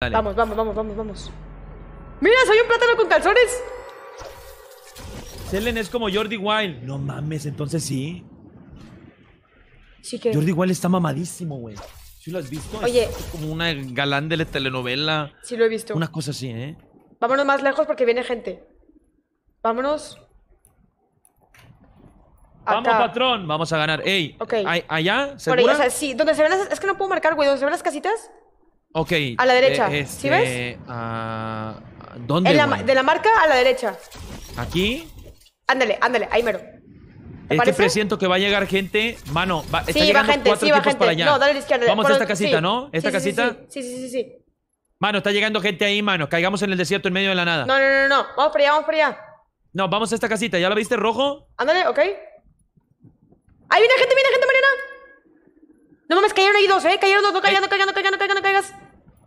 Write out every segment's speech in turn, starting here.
Vamos, vamos, vamos, vamos, vamos. ¡Mira, soy un plátano con calzones! Selen es como Jordi Wild. No mames, entonces sí. Jordi Wild está mamadísimo, güey. ¿Sí lo has visto? Oye. Es como una galán de la telenovela. Sí, lo he visto. Una cosa así, ¿eh? Vámonos más lejos porque viene gente. Vámonos. Vamos, patrón. Vamos a ganar. Ey, okay. allá, ¿segura? sí. Donde se ven Es que no puedo marcar, güey. Donde se ven las casitas... Ok. A la derecha. Eh, ¿Sí ves? Este, ah, ¿Dónde? de la marca a la derecha. ¿Aquí? Ándale, ándale, ahí mero. Es que presiento que va a llegar gente. Mano, va, está sí, llegando va gente, cuatro sí, va gente. para allá. No, dale a la izquierda. Vamos a esta casita, ¿no? ¿Esta casita? Sí, sí, sí, sí, Mano, está llegando gente ahí, mano. Caigamos en el desierto en medio de la nada. No, no, no, no. Vamos para allá, vamos para allá. No, vamos a esta casita. ¿Ya la viste rojo? Ándale, ok. Ahí viene gente, viene gente, Mariana. No mames, cayeron ahí dos, eh. Cayeron dos, no caigas, no caigas, no caigas, no caigas, no caigas.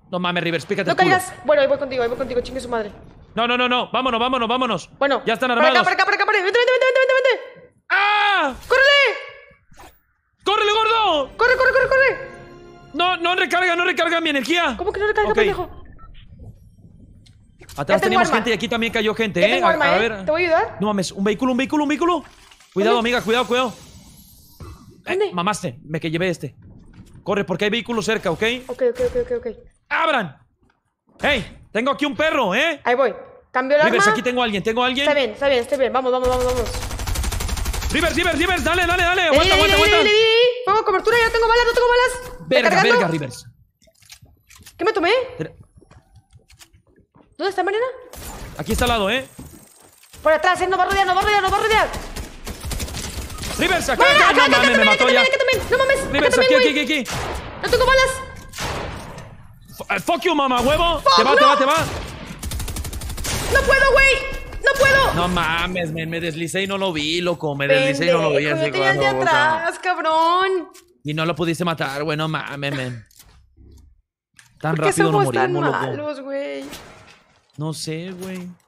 No mames, Rivers, pícate. No caigas. Bueno, ahí voy contigo, ahí voy contigo, chingue su madre. No, no, no, no. Vámonos, vámonos, vámonos. Bueno. Ya están armados. Para acá, para acá, para acá, Vente, vente, vente, vente, ¡Ah! ¡Córrele! ¡Córrele, gordo! ¡Corre, corre, corre, corre! No, no recarga, no recarga mi energía. ¿Cómo que no recarga, okay. pendejo? Atrás tenemos gente y aquí también cayó gente, ¿eh? Tengo arma, a, ¿eh? ver. ¿Te voy a ayudar? No mames, un vehículo, un vehículo, un vehículo. Cuidado, amiga, cuidado, cuidado. Eh, mamaste, me que llevé este. Corre, porque hay vehículos cerca, ¿ok? Ok, ok, ok, ok. ¡Abran! ¡Ey! Tengo aquí un perro, ¿eh? Ahí voy. Cambio el Rivers, aquí tengo a alguien, tengo a alguien. Está bien, está bien, está bien. Vamos, vamos, vamos, vamos. Rivers, Rivers, Rivers, dale, dale, dale. Aguanta, aguanta, aguanta. Pongo cobertura, ya tengo balas, no tengo balas. Verga, verga, Rivers. ¿Qué me tomé? ¿Dónde está Mariana? Aquí está al lado, ¿eh? Por atrás, ¿eh? ¡No va a rodear, no va a rodear, no va a rodear. Rivers, acá, acá, acá, no mames, me mató ya. No mames, Rivers, aquí, aquí, aquí. No tengo balas. Fuck you, mamá, huevo. Te va, te va, te va. No puedo, güey. ¡No puedo! No mames, me, me deslicé y no lo vi, loco. Me deslicé y no lo vi. Así, te de atrás, cabrón. Y no lo pudiste matar, güey. No mames, men. Tan rápido somos no tan malos, güey? No sé, güey.